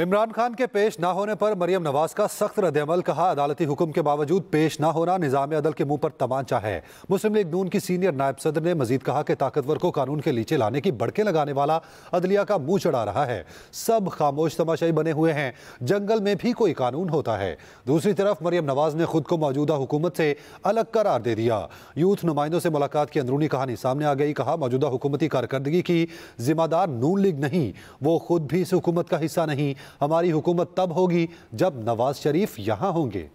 इमरान खान के पेश ना होने पर मरियम नवाज का सख्त रद्दमल कहा अदालती हुक्म के बावजूद पेश ना होना निज़ाम अदल के मुंह पर तमांचा है मुस्लिम लीग नून की सीनियर नायब सदर ने मजीद कहा कि ताकतवर को कानून के नीचे लाने की बड़के लगाने वाला अदलिया का मुंह चढ़ा रहा है सब खामोश तमाशाई बने हुए हैं जंगल में भी कोई कानून होता है दूसरी तरफ मरियम नवाज ने खुद को मौजूदा हुकूमत से अलग करार दे दिया यूथ नुमाइंदों से मुलाकात की अंदरूनी कहानी सामने आ गई कहा मौजूदा हुकूमती कारकर्दगी की जिम्मेदार नून लीग नहीं वो खुद भी इस हुकूमत का हिस्सा नहीं हमारी हुकूमत तब होगी जब नवाज शरीफ यहाँ होंगे